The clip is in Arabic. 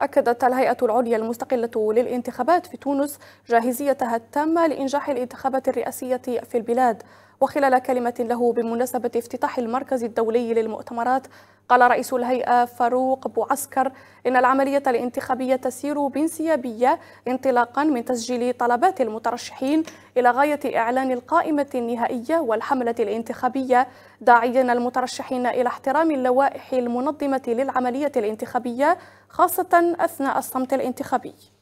أكدت الهيئة العليا المستقلة للانتخابات في تونس جاهزيتها التامة لإنجاح الانتخابات الرئاسية في البلاد وخلال كلمة له بمناسبة افتتاح المركز الدولي للمؤتمرات قال رئيس الهيئة فاروق بوعسكر إن العملية الانتخابية تسير بانسيابية انطلاقا من تسجيل طلبات المترشحين إلى غاية إعلان القائمة النهائية والحملة الانتخابية داعيا المترشحين إلى احترام اللوائح المنظمة للعملية الانتخابية خاصة أثناء الصمت الانتخابي